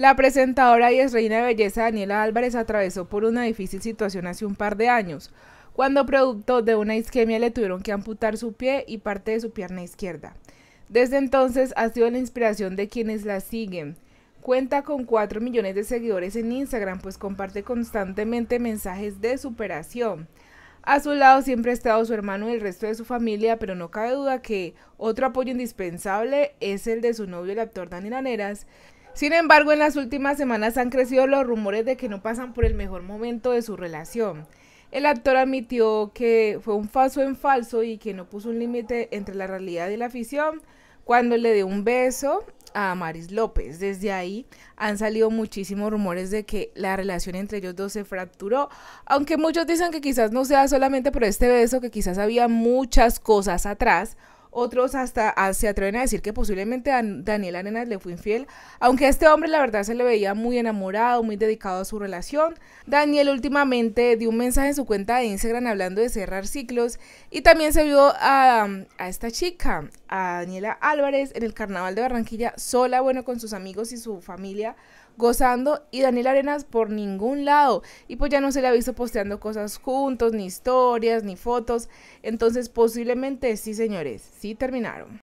La presentadora y exreina reina de belleza Daniela Álvarez atravesó por una difícil situación hace un par de años, cuando producto de una isquemia le tuvieron que amputar su pie y parte de su pierna izquierda. Desde entonces ha sido la inspiración de quienes la siguen. Cuenta con 4 millones de seguidores en Instagram, pues comparte constantemente mensajes de superación. A su lado siempre ha estado su hermano y el resto de su familia, pero no cabe duda que otro apoyo indispensable es el de su novio, el actor Daniel Aneras, sin embargo, en las últimas semanas han crecido los rumores de que no pasan por el mejor momento de su relación. El actor admitió que fue un falso en falso y que no puso un límite entre la realidad y la afición cuando le dio un beso a Maris López. Desde ahí han salido muchísimos rumores de que la relación entre ellos dos se fracturó, aunque muchos dicen que quizás no sea solamente por este beso, que quizás había muchas cosas atrás otros hasta ah, se atreven a decir que posiblemente a Daniel Arenas le fue infiel, aunque a este hombre la verdad se le veía muy enamorado, muy dedicado a su relación. Daniel últimamente dio un mensaje en su cuenta de Instagram hablando de cerrar ciclos y también se vio a, a esta chica, a Daniela Álvarez, en el Carnaval de Barranquilla, sola, bueno, con sus amigos y su familia gozando y Daniel Arenas por ningún lado. Y pues ya no se le ha visto posteando cosas juntos, ni historias, ni fotos. Entonces posiblemente sí, señores, sí terminaron.